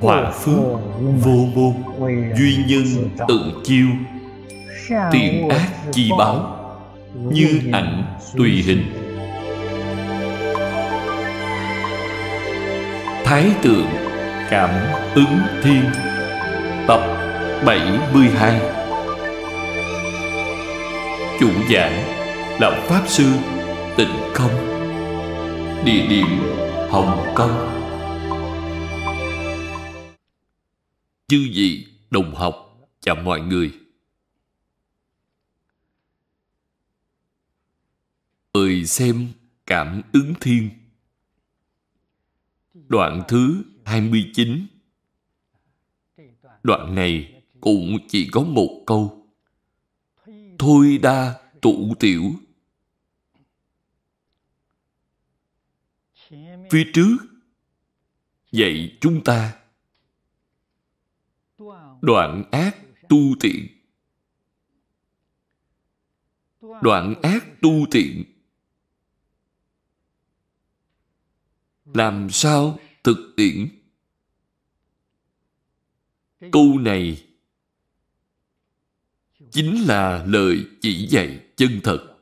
Hòa phước vô môn Duy nhân tự chiêu Tiền ác chi báo Như ảnh tùy hình Thái tượng cảm ứng thiên Tập 72 Chủ giảng là Pháp Sư Tịnh Không Địa điểm Hồng Kông chư vị đồng học và mọi người mời xem cảm ứng thiên đoạn thứ 29 đoạn này cũng chỉ có một câu thôi đa tụ tiểu phía trước vậy chúng ta đoạn ác tu thiện đoạn ác tu thiện làm sao thực tiễn câu này chính là lời chỉ dạy chân thật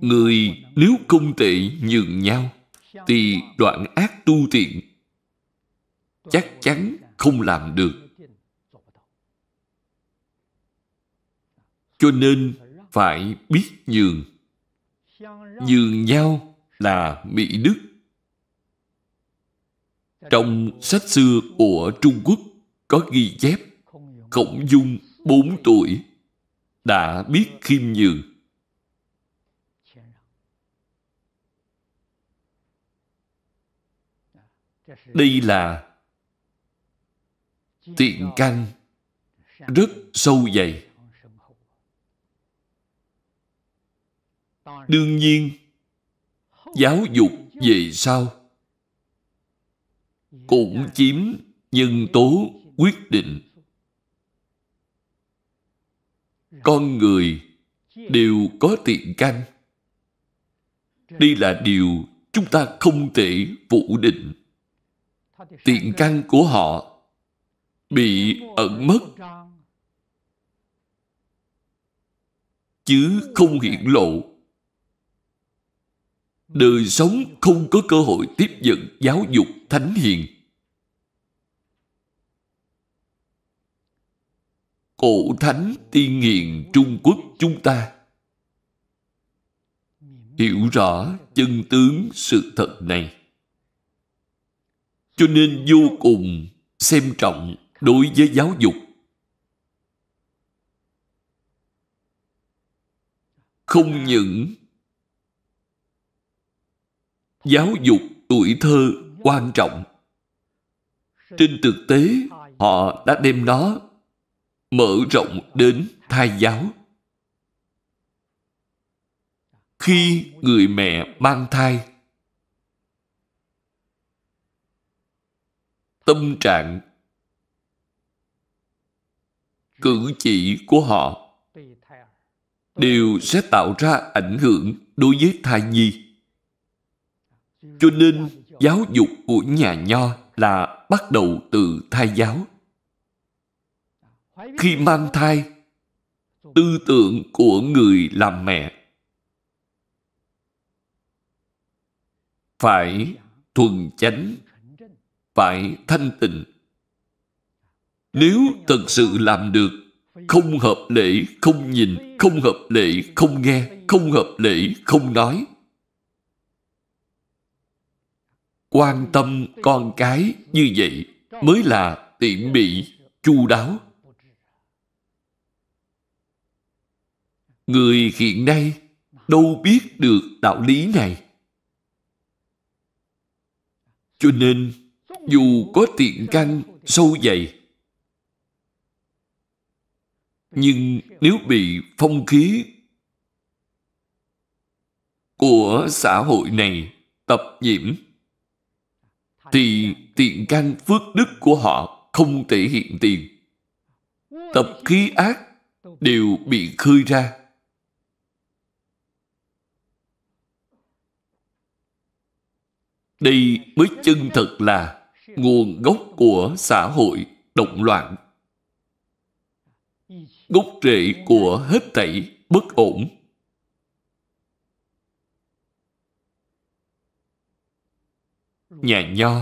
Người nếu không tệ nhường nhau, thì đoạn ác tu thiện chắc chắn không làm được. Cho nên phải biết nhường. Nhường nhau là mỹ đức. Trong sách xưa của Trung Quốc có ghi chép Khổng Dung 4 tuổi đã biết khiêm nhường đây là tiện căn rất sâu dày đương nhiên giáo dục về sau cũng chiếm nhân tố quyết định con người đều có tiện canh đây là điều chúng ta không thể phủ định. Tiện căn của họ bị ẩn mất chứ không hiện lộ đời sống không có cơ hội tiếp nhận giáo dục thánh hiền cổ thánh tiên hiền trung quốc chúng ta hiểu rõ chân tướng sự thật này cho nên vô cùng xem trọng đối với giáo dục không những giáo dục tuổi thơ quan trọng trên thực tế họ đã đem nó mở rộng đến thai giáo khi người mẹ mang thai tâm trạng cử chỉ của họ đều sẽ tạo ra ảnh hưởng đối với thai nhi cho nên giáo dục của nhà nho là bắt đầu từ thai giáo khi mang thai tư tưởng của người làm mẹ phải thuần chánh phải thanh tịnh nếu thật sự làm được không hợp lễ không nhìn không hợp lễ không nghe không hợp lễ không nói quan tâm con cái như vậy mới là tỉ mỉ chu đáo người hiện nay đâu biết được đạo lý này cho nên, dù có tiện căn sâu dày, nhưng nếu bị phong khí của xã hội này tập nhiễm, thì tiện căn phước đức của họ không thể hiện tiền. Tập khí ác đều bị khơi ra. Đây mới chân thật là nguồn gốc của xã hội động loạn. Gốc rễ của hết thảy bất ổn. Nhà Nho,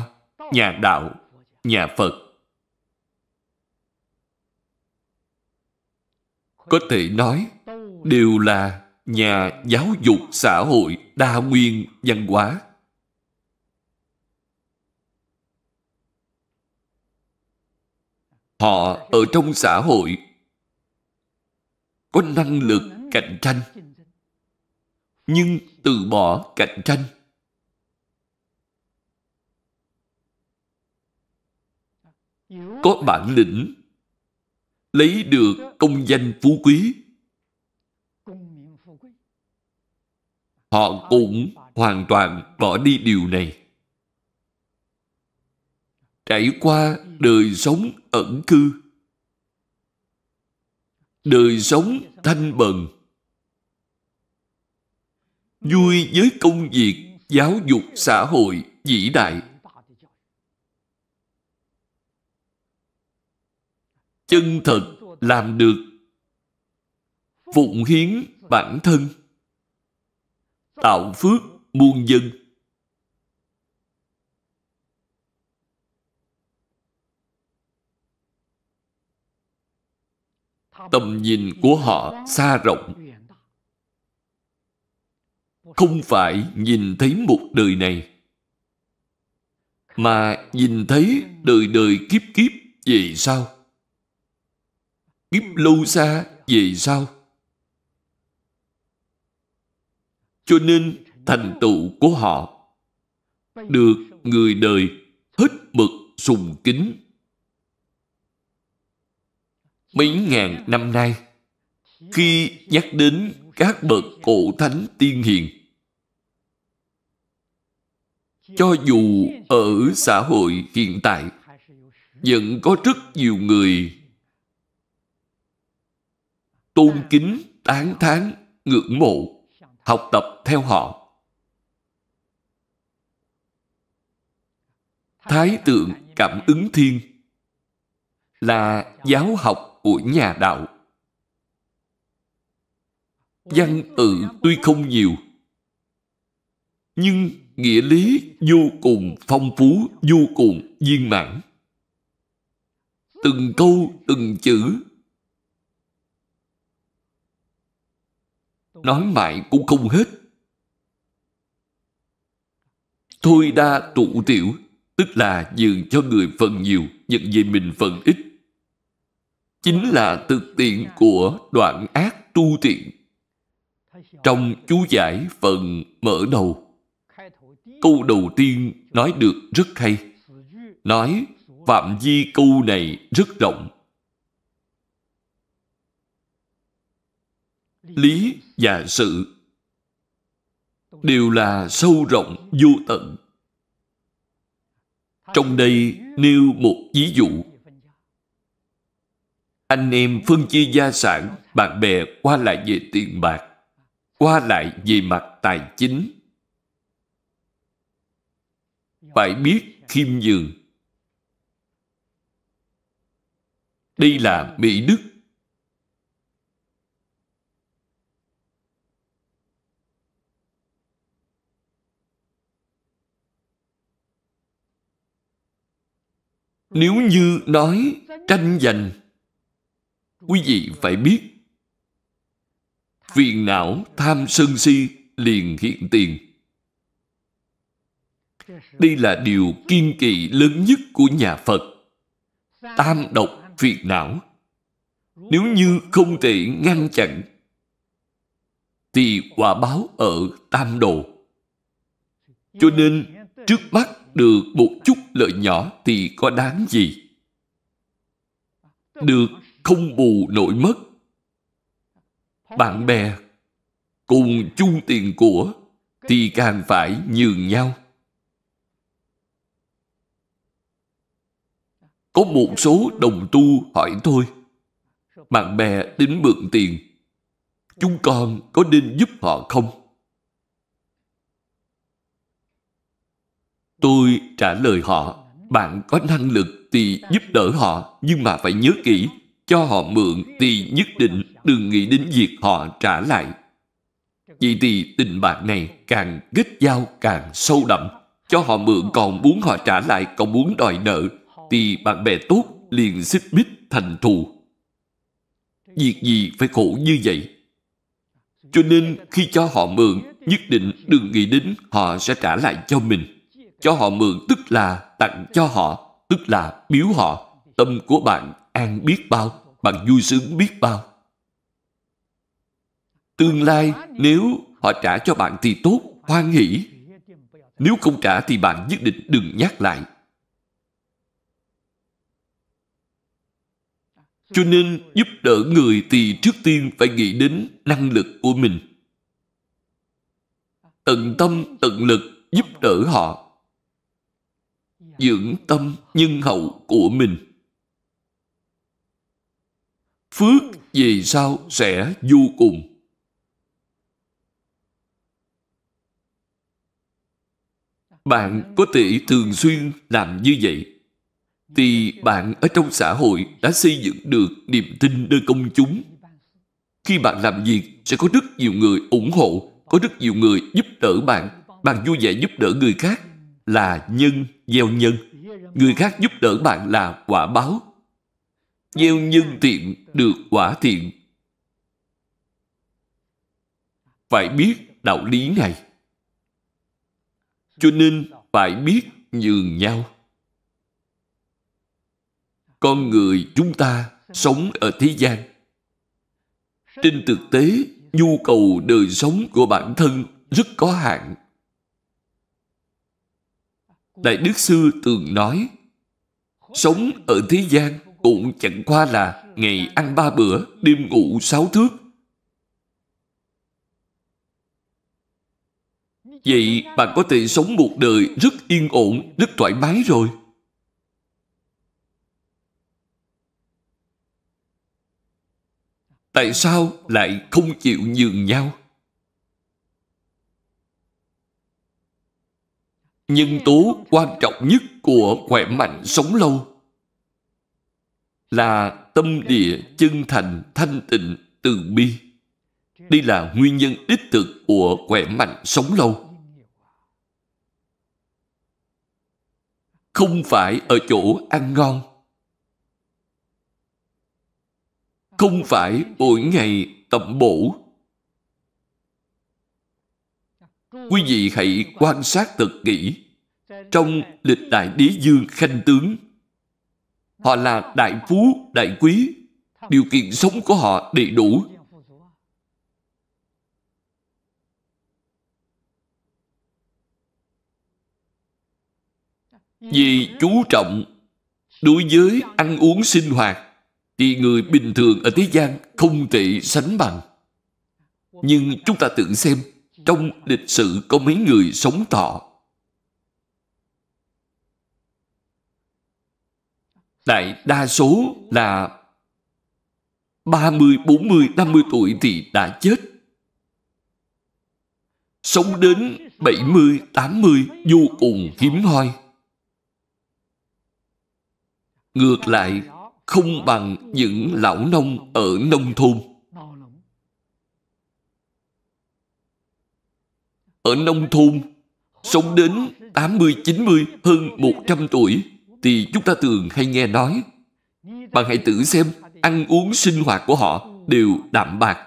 nhà Đạo, nhà Phật có thể nói đều là nhà giáo dục xã hội đa nguyên văn hóa họ ở trong xã hội có năng lực cạnh tranh nhưng từ bỏ cạnh tranh có bản lĩnh lấy được công danh phú quý họ cũng hoàn toàn bỏ đi điều này trải qua ừ. đời sống ẩn cư đời sống thanh bần vui ừ. với công việc giáo dục ừ. xã hội vĩ đại chân thật làm được phụng hiến bản thân tạo phước muôn dân tầm nhìn của họ xa rộng không phải nhìn thấy một đời này mà nhìn thấy đời đời kiếp kiếp về sau kiếp lâu xa về sau cho nên thành tựu của họ được người đời hết mực sùng kính mấy ngàn năm nay khi nhắc đến các bậc cổ thánh tiên hiền cho dù ở xã hội hiện tại vẫn có rất nhiều người tôn kính tán thán ngưỡng mộ học tập theo họ thái tượng cảm ứng thiên là giáo học của nhà đạo. Văn tự tuy không nhiều, nhưng nghĩa lý vô cùng phong phú, vô cùng viên mãn. Từng câu, từng chữ nói mãi cũng không hết. Thôi đa tụ tiểu, tức là dường cho người phần nhiều, nhận về mình phần ít chính là thực tiện của đoạn ác tu tiện. Trong chú giải phần mở đầu, câu đầu tiên nói được rất hay. Nói phạm vi câu này rất rộng. Lý và sự đều là sâu rộng vô tận. Trong đây nêu một ví dụ anh em phân chia gia sản, bạn bè qua lại về tiền bạc, qua lại về mặt tài chính. Phải biết khiêm nhường. Đây là mỹ đức. Nếu như nói tranh giành quý vị phải biết phiền não tham sân si liền hiện tiền đây là điều kiên kỵ lớn nhất của nhà phật tam độc phiền não nếu như không thể ngăn chặn thì quả báo ở tam đồ cho nên trước mắt được một chút lợi nhỏ thì có đáng gì được không bù nổi mất. Bạn bè cùng chung tiền của thì càng phải nhường nhau. Có một số đồng tu hỏi tôi, bạn bè tính mượn tiền, chúng con có nên giúp họ không? Tôi trả lời họ, bạn có năng lực thì giúp đỡ họ, nhưng mà phải nhớ kỹ, cho họ mượn thì nhất định đừng nghĩ đến việc họ trả lại. Vậy thì tình bạn này càng kết giao càng sâu đậm. Cho họ mượn còn muốn họ trả lại, còn muốn đòi nợ, thì bạn bè tốt liền xích mích thành thù. Việc gì phải khổ như vậy? Cho nên khi cho họ mượn, nhất định đừng nghĩ đến họ sẽ trả lại cho mình. Cho họ mượn tức là tặng cho họ, tức là biếu họ. Tâm của bạn an biết bao, bạn vui sướng biết bao. Tương lai nếu họ trả cho bạn thì tốt, hoan hỷ. Nếu không trả thì bạn nhất định đừng nhắc lại. Cho nên giúp đỡ người thì trước tiên phải nghĩ đến năng lực của mình. Tận tâm, tận lực giúp đỡ họ. Dưỡng tâm nhân hậu của mình phước về sau sẽ vô cùng bạn có thể thường xuyên làm như vậy thì bạn ở trong xã hội đã xây dựng được niềm tin nơi công chúng khi bạn làm việc sẽ có rất nhiều người ủng hộ có rất nhiều người giúp đỡ bạn bạn vui vẻ giúp đỡ người khác là nhân gieo nhân người khác giúp đỡ bạn là quả báo Gieo nhân thiện được quả thiện. Phải biết đạo lý này. Cho nên phải biết nhường nhau. Con người chúng ta sống ở thế gian. Trên thực tế, nhu cầu đời sống của bản thân rất có hạn. Đại Đức Sư từng nói, sống ở thế gian cũng chẳng qua là ngày ăn ba bữa, đêm ngủ sáu thước. Vậy bạn có thể sống một đời rất yên ổn, rất thoải mái rồi. Tại sao lại không chịu nhường nhau? Nhân tố quan trọng nhất của khỏe mạnh sống lâu là tâm địa chân thành thanh tịnh từ bi đây là nguyên nhân đích thực của khỏe mạnh sống lâu không phải ở chỗ ăn ngon không phải mỗi ngày tập bổ quý vị hãy quan sát thật kỹ trong lịch đại đế dương khanh tướng Họ là đại phú, đại quý. Điều kiện sống của họ đầy đủ. Vì chú trọng đối với ăn uống sinh hoạt thì người bình thường ở thế gian không thể sánh bằng. Nhưng chúng ta tự xem trong lịch sử có mấy người sống thọ đại đa số là 30, 40, 50 tuổi thì đã chết. Sống đến 70, 80 vô cùng hiếm hoi. Ngược lại, không bằng những lão nông ở nông thôn. Ở nông thôn, sống đến 80, 90, hơn 100 tuổi thì chúng ta thường hay nghe nói bạn hãy tự xem ăn uống sinh hoạt của họ đều đạm bạc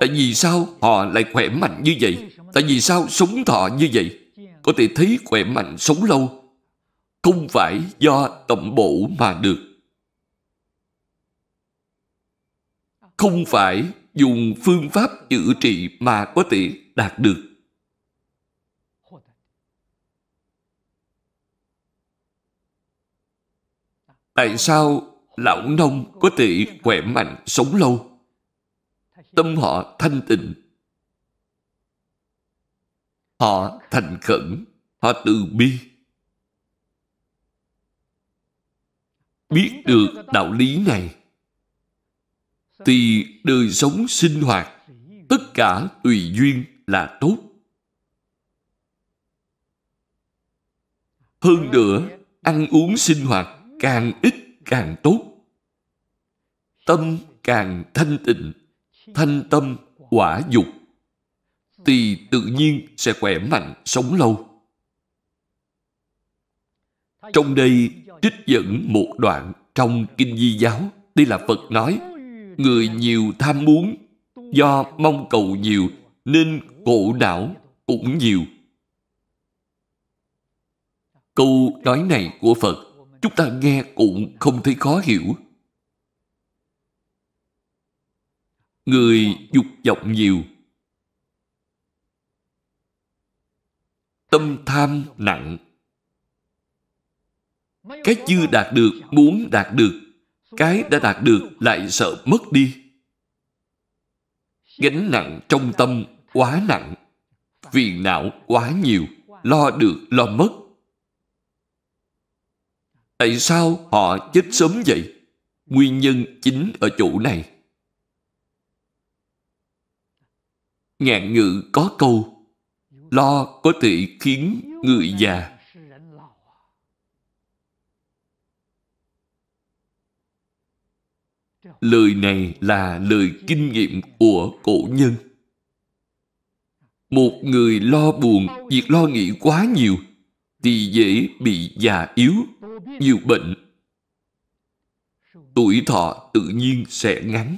tại vì sao họ lại khỏe mạnh như vậy tại vì sao sống thọ như vậy có thể thấy khỏe mạnh sống lâu không phải do tẩm bổ mà được không phải dùng phương pháp chữa trị mà có thể đạt được Tại sao lão nông có thể khỏe mạnh sống lâu? Tâm họ thanh tịnh. Họ thành khẩn, họ từ bi. Biết được đạo lý này thì đời sống sinh hoạt tất cả tùy duyên là tốt. Hơn nữa, ăn uống sinh hoạt càng ít càng tốt. Tâm càng thanh tịnh, thanh tâm quả dục, thì tự nhiên sẽ khỏe mạnh sống lâu. Trong đây trích dẫn một đoạn trong Kinh Di Giáo, đây là Phật nói, người nhiều tham muốn, do mong cầu nhiều nên khổ não cũng nhiều. Câu nói này của Phật chúng ta nghe cũng không thấy khó hiểu. Người dục vọng nhiều. Tâm tham nặng. Cái chưa đạt được, muốn đạt được. Cái đã đạt được lại sợ mất đi. Gánh nặng trong tâm quá nặng. Phiền não quá nhiều. Lo được, lo mất Tại sao họ chết sớm vậy? Nguyên nhân chính ở chỗ này. Ngạn ngữ có câu Lo có thể khiến người già Lời này là lời kinh nghiệm của cổ nhân. Một người lo buồn, việc lo nghĩ quá nhiều thì dễ bị già yếu nhiều bệnh tuổi thọ tự nhiên sẽ ngắn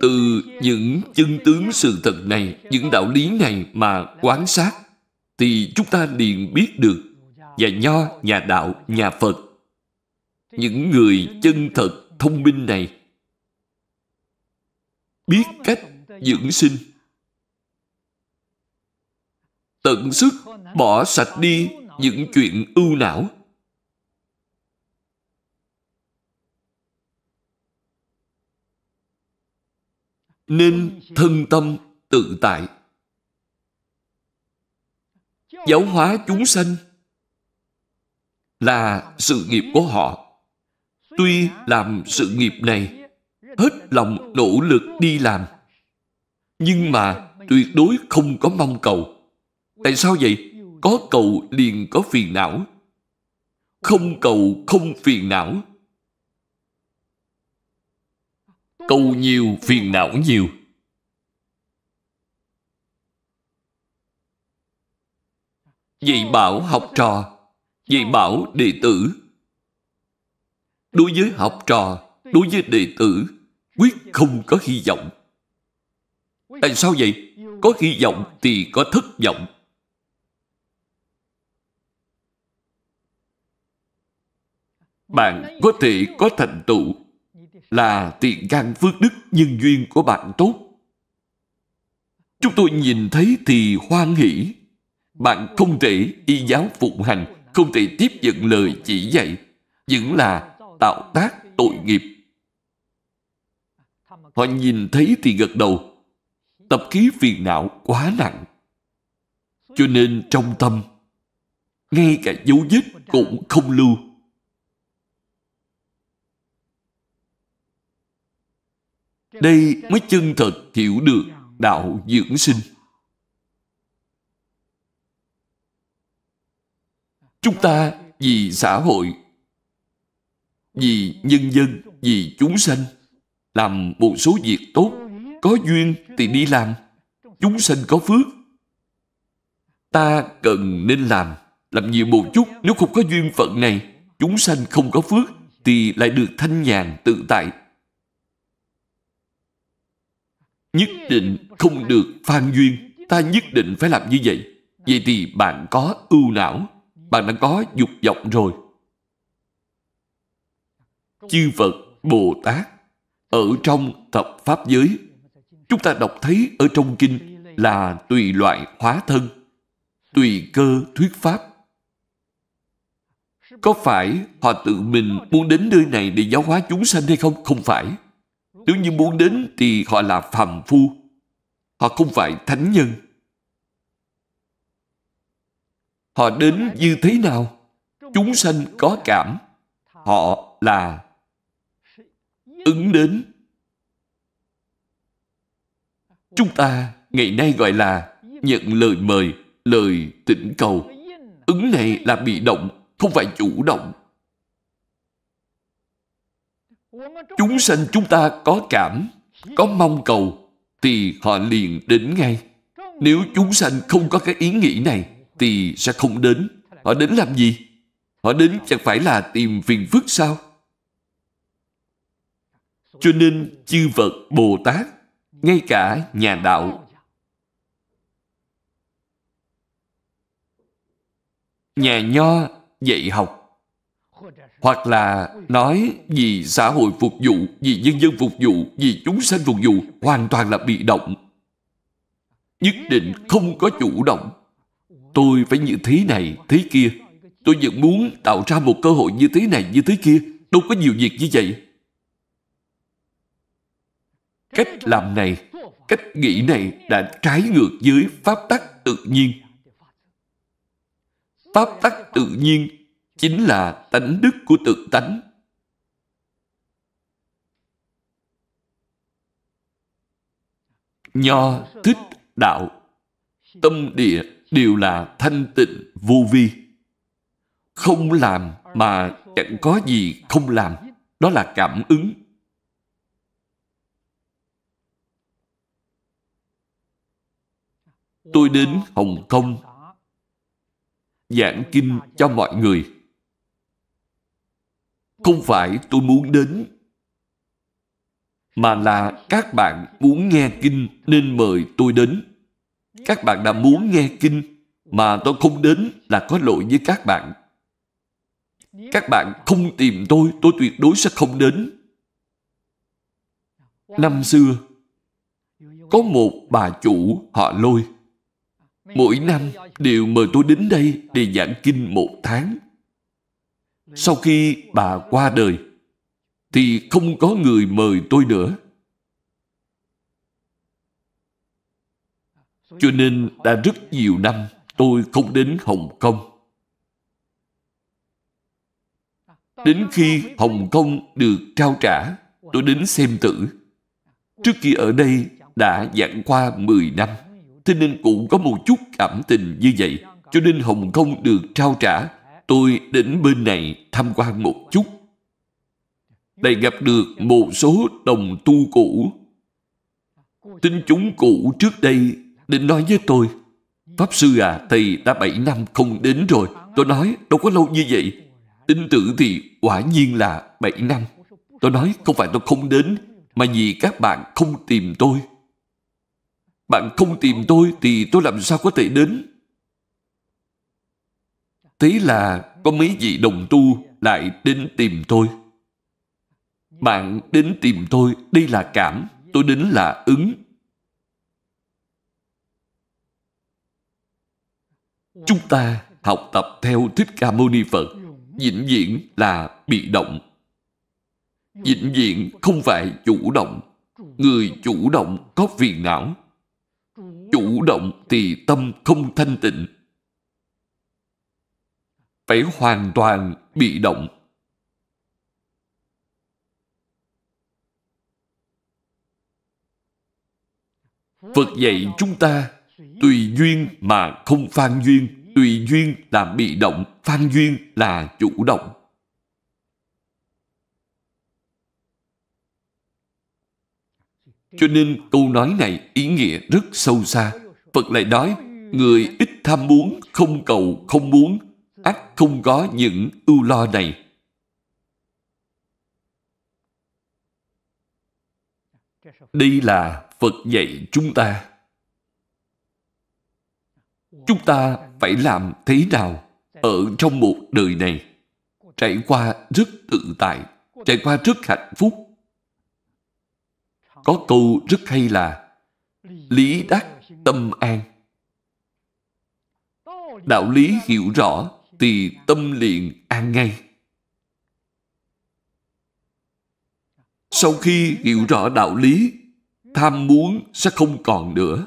từ những chân tướng sự thật này những đạo lý này mà quán sát thì chúng ta liền biết được nhà nho nhà đạo nhà phật những người chân thật thông minh này biết cách dưỡng dạ. sinh tận sức bỏ sạch đi những chuyện ưu não nên thân tâm tự tại giáo hóa chúng sanh là sự nghiệp của họ tuy làm sự nghiệp này hết lòng nỗ lực đi làm nhưng mà tuyệt đối không có mong cầu. Tại sao vậy? Có cầu liền có phiền não. Không cầu không phiền não. Cầu nhiều phiền não nhiều. Dạy bảo học trò, dạy bảo đệ tử. Đối với học trò, đối với đệ tử, quyết không có hy vọng. Tại sao vậy? Có hy vọng thì có thất vọng. Bạn có thể có thành tựu là tiền gan phước đức nhân duyên của bạn tốt. Chúng tôi nhìn thấy thì hoan hỷ. Bạn không thể y giáo phụng hành, không thể tiếp nhận lời chỉ dạy, vẫn là tạo tác tội nghiệp. Họ nhìn thấy thì gật đầu, tập khí phiền não quá nặng. Cho nên trong tâm, ngay cả dấu vết cũng không lưu. Đây mới chân thật hiểu được đạo dưỡng sinh. Chúng ta vì xã hội, vì nhân dân, vì chúng sanh, làm một số việc tốt có duyên thì đi làm chúng sanh có phước ta cần nên làm làm nhiều một chút nếu không có duyên phận này chúng sanh không có phước thì lại được thanh nhàn tự tại nhất định không được phan duyên ta nhất định phải làm như vậy vậy thì bạn có ưu não bạn đã có dục vọng rồi chư phật bồ tát ở trong thập pháp giới chúng ta đọc thấy ở trong kinh là tùy loại hóa thân, tùy cơ thuyết pháp. Có phải họ tự mình muốn đến nơi này để giáo hóa chúng sanh hay không? Không phải. Nếu như muốn đến thì họ là phàm phu. Họ không phải thánh nhân. Họ đến như thế nào? Chúng sanh có cảm. Họ là ứng đến Chúng ta ngày nay gọi là nhận lời mời, lời tỉnh cầu. Ứng này là bị động, không phải chủ động. Chúng sanh chúng ta có cảm, có mong cầu, thì họ liền đến ngay. Nếu chúng sanh không có cái ý nghĩ này, thì sẽ không đến. Họ đến làm gì? Họ đến chẳng phải là tìm phiền phức sao? Cho nên chư Phật Bồ Tát ngay cả nhà đạo nhà nho dạy học hoặc là nói vì xã hội phục vụ vì nhân dân phục vụ vì chúng sanh phục vụ hoàn toàn là bị động nhất định không có chủ động tôi phải như thế này thế kia tôi vẫn muốn tạo ra một cơ hội như thế này như thế kia đâu có nhiều việc như vậy cách làm này, cách nghĩ này đã trái ngược với pháp tắc tự nhiên. Pháp tắc tự nhiên chính là tánh đức của tự tánh. Nho, thích, đạo, tâm địa đều là thanh tịnh vô vi. Không làm mà chẳng có gì không làm. Đó là cảm ứng tôi đến Hồng Kông giảng kinh cho mọi người. Không phải tôi muốn đến, mà là các bạn muốn nghe kinh nên mời tôi đến. Các bạn đã muốn nghe kinh mà tôi không đến là có lỗi với các bạn. Các bạn không tìm tôi, tôi tuyệt đối sẽ không đến. Năm xưa, có một bà chủ họ lôi Mỗi năm đều mời tôi đến đây để giảng kinh một tháng. Sau khi bà qua đời, thì không có người mời tôi nữa. Cho nên đã rất nhiều năm tôi không đến Hồng Kông. Đến khi Hồng Kông được trao trả, tôi đến xem tử. Trước khi ở đây đã giảng qua 10 năm thế nên cũng có một chút cảm tình như vậy. Cho nên Hồng Kông được trao trả. Tôi đến bên này tham quan một chút. Lại gặp được một số đồng tu cũ. tin chúng cũ trước đây định nói với tôi Pháp sư à, thầy đã 7 năm không đến rồi. Tôi nói, đâu có lâu như vậy. Tin tưởng thì quả nhiên là 7 năm. Tôi nói, không phải tôi không đến, mà vì các bạn không tìm tôi. Bạn không tìm tôi thì tôi làm sao có thể đến? Thế là có mấy vị đồng tu lại đến tìm tôi. Bạn đến tìm tôi, đây là cảm, tôi đến là ứng. Chúng ta học tập theo Thích Ca Mâu Ni Phật, vĩnh viễn là bị động. Vĩnh viễn không phải chủ động. Người chủ động có phiền não chủ động thì tâm không thanh tịnh phải hoàn toàn bị động phật dạy chúng ta tùy duyên mà không phan duyên tùy duyên là bị động phan duyên là chủ động Cho nên câu nói này ý nghĩa rất sâu xa. Phật lại nói, người ít tham muốn, không cầu, không muốn, ác không có những ưu lo này. Đây là Phật dạy chúng ta. Chúng ta phải làm thế nào ở trong một đời này trải qua rất tự tại, trải qua rất hạnh phúc có câu rất hay là lý đắc tâm an đạo lý hiểu rõ thì tâm liền an ngay sau khi hiểu rõ đạo lý tham muốn sẽ không còn nữa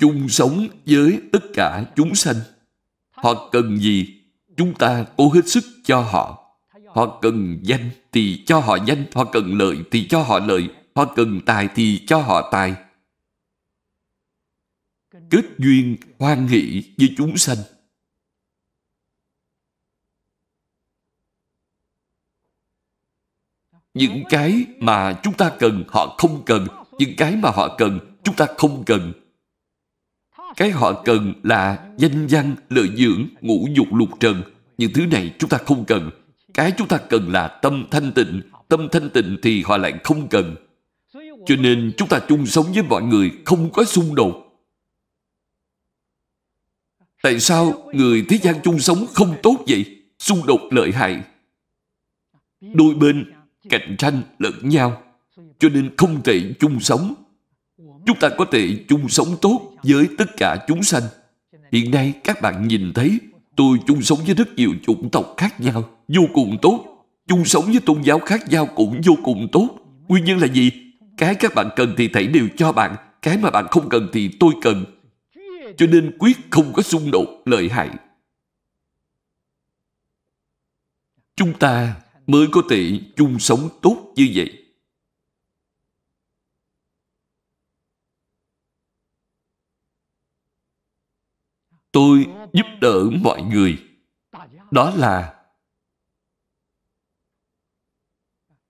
chung sống với tất cả chúng sanh họ cần gì chúng ta cố hết sức cho họ Họ cần danh thì cho họ danh, họ cần lợi thì cho họ lợi, họ cần tài thì cho họ tài. Kết duyên hoan hỷ với chúng sanh. Những cái mà chúng ta cần họ không cần, những cái mà họ cần chúng ta không cần. Cái họ cần là danh văn, lợi dưỡng, ngũ dục lục trần. Những thứ này chúng ta không cần cái chúng ta cần là tâm thanh tịnh. Tâm thanh tịnh thì họ lại không cần. Cho nên chúng ta chung sống với mọi người không có xung đột. Tại sao người thế gian chung sống không tốt vậy? Xung đột lợi hại. Đôi bên cạnh tranh lẫn nhau. Cho nên không thể chung sống. Chúng ta có thể chung sống tốt với tất cả chúng sanh. Hiện nay các bạn nhìn thấy Tôi chung sống với rất nhiều chủng tộc khác nhau, dạ. vô cùng tốt. Chung sống với tôn giáo khác nhau cũng vô cùng tốt. Nguyên nhân là gì? Cái các bạn cần thì thầy đều cho bạn, cái mà bạn không cần thì tôi cần. Cho nên quyết không có xung đột, lợi hại. Chúng ta mới có thể chung sống tốt như vậy. tôi giúp đỡ mọi người đó là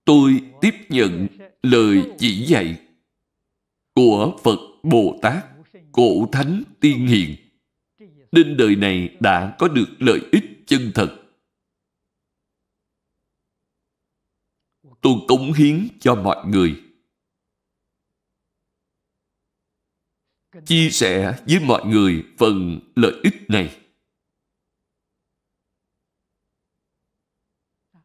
tôi tiếp nhận lời chỉ dạy của Phật Bồ Tát, Cổ Thánh Tiên Hiền. Nên đời này đã có được lợi ích chân thật. Tôi cống hiến cho mọi người. chia sẻ với mọi người phần lợi ích này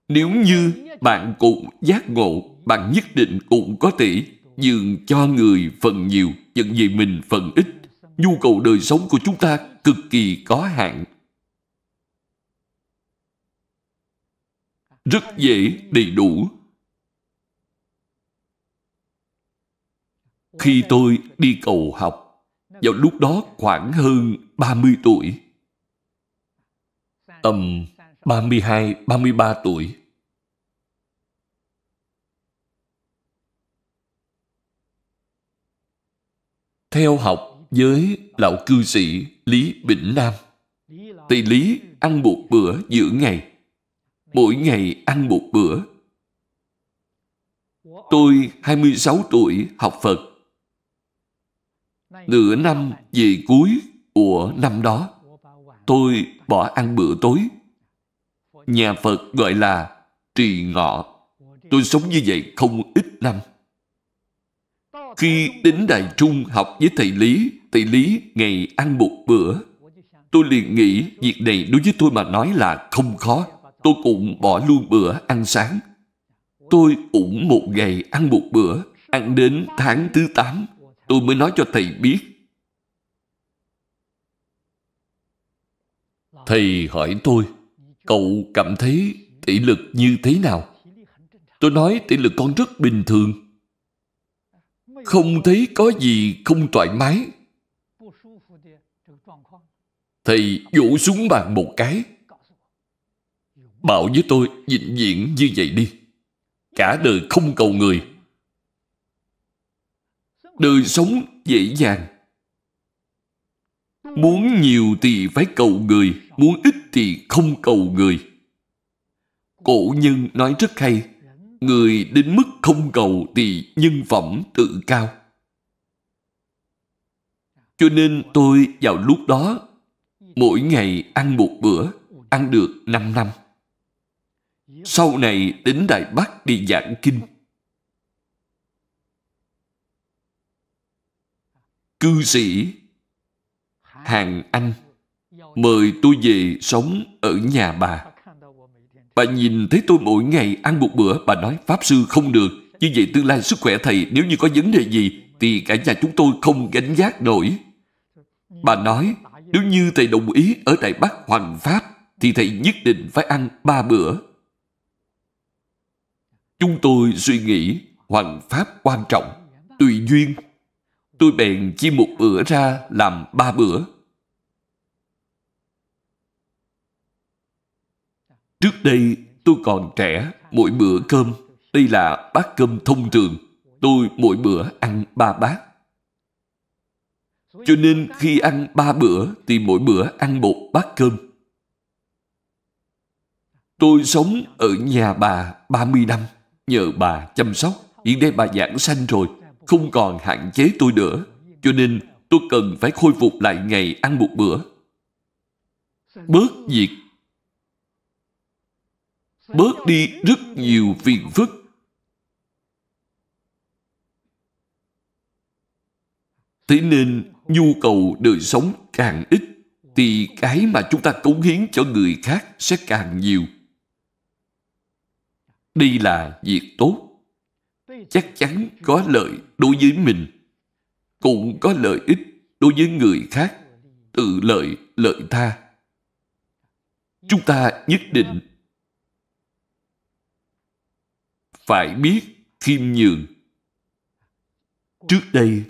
nếu như bạn cũng giác ngộ bạn nhất định cũng có thể dường cho người phần nhiều nhận về mình phần ít nhu cầu đời sống của chúng ta cực kỳ có hạn rất dễ đầy đủ khi tôi đi cầu học vào lúc đó khoảng hơn 30 tuổi. Tầm 32, 33 tuổi. Theo học với lão cư sĩ Lý Bỉnh Nam. Tỳ Lý ăn một bữa giữa ngày. Mỗi ngày ăn một bữa. Tôi 26 tuổi học Phật nửa năm về cuối của năm đó, tôi bỏ ăn bữa tối. Nhà Phật gọi là trì ngọ. Tôi sống như vậy không ít năm. Khi đến Đại Trung học với thầy Lý, thầy Lý ngày ăn một bữa. Tôi liền nghĩ việc này đối với tôi mà nói là không khó. Tôi cũng bỏ luôn bữa ăn sáng. Tôi cũng một ngày ăn một bữa, ăn đến tháng thứ tám tôi mới nói cho thầy biết thầy hỏi tôi cậu cảm thấy tỷ lực như thế nào tôi nói tỷ lực con rất bình thường không thấy có gì không thoải mái thầy vỗ xuống bàn một cái bảo với tôi vĩnh viễn như vậy đi cả đời không cầu người đời sống dễ dàng. Muốn nhiều thì phải cầu người, muốn ít thì không cầu người. Cổ nhân nói rất hay, người đến mức không cầu thì nhân phẩm tự cao. Cho nên tôi vào lúc đó, mỗi ngày ăn một bữa, ăn được 5 năm. Sau này đến Đại Bắc đi giảng kinh, cư sĩ hàng anh mời tôi về sống ở nhà bà bà nhìn thấy tôi mỗi ngày ăn một bữa bà nói pháp sư không được như vậy tương lai sức khỏe thầy nếu như có vấn đề gì thì cả nhà chúng tôi không gánh giác nổi bà nói nếu như thầy đồng ý ở đại bắc hoàng pháp thì thầy nhất định phải ăn ba bữa chúng tôi suy nghĩ hoàng pháp quan trọng tùy duyên tôi bèn chia một bữa ra làm ba bữa. Trước đây tôi còn trẻ, mỗi bữa cơm, đây là bát cơm thông thường, tôi mỗi bữa ăn ba bát. Cho nên khi ăn ba bữa thì mỗi bữa ăn một bát cơm. Tôi sống ở nhà bà 30 năm, nhờ bà chăm sóc, hiện nay bà giảng sanh rồi không còn hạn chế tôi nữa. Cho nên tôi cần phải khôi phục lại ngày ăn một bữa. Bớt việc. Bớt đi rất nhiều phiền phức. Thế nên nhu cầu đời sống càng ít thì cái mà chúng ta cống hiến cho người khác sẽ càng nhiều. Đây là việc tốt chắc chắn có lợi đối với mình, cũng có lợi ích đối với người khác, tự lợi lợi tha. Chúng ta nhất định phải biết khiêm nhường. Trước đây,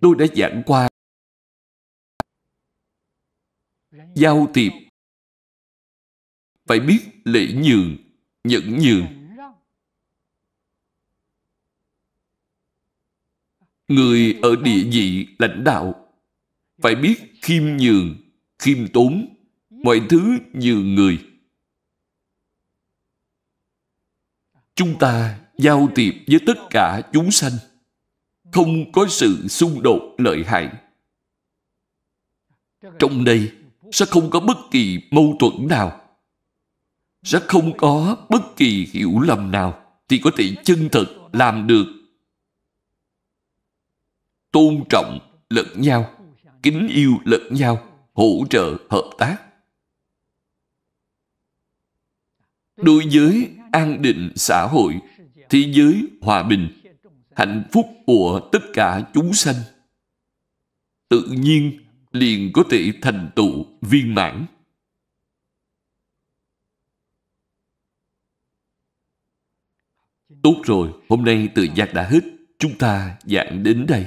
tôi đã giảng qua giao tiệp phải biết lễ nhường, nhẫn nhường. Người ở địa vị lãnh đạo phải biết khiêm nhường, khiêm tốn, mọi thứ nhường người. Chúng ta giao tiếp với tất cả chúng sanh, không có sự xung đột lợi hại. Trong đây sẽ không có bất kỳ mâu thuẫn nào, sẽ không có bất kỳ hiểu lầm nào thì có thể chân thực làm được tôn trọng lẫn nhau, kính yêu lẫn nhau, hỗ trợ hợp tác. Đối với an định xã hội, thế giới hòa bình, hạnh phúc của tất cả chúng sanh, tự nhiên liền có thể thành tựu viên mãn. Tốt rồi, hôm nay từ giác đã hết, chúng ta giảng đến đây.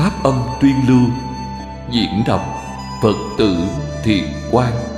pháp âm tuyên lưu diễn đọc phật tử thiện quang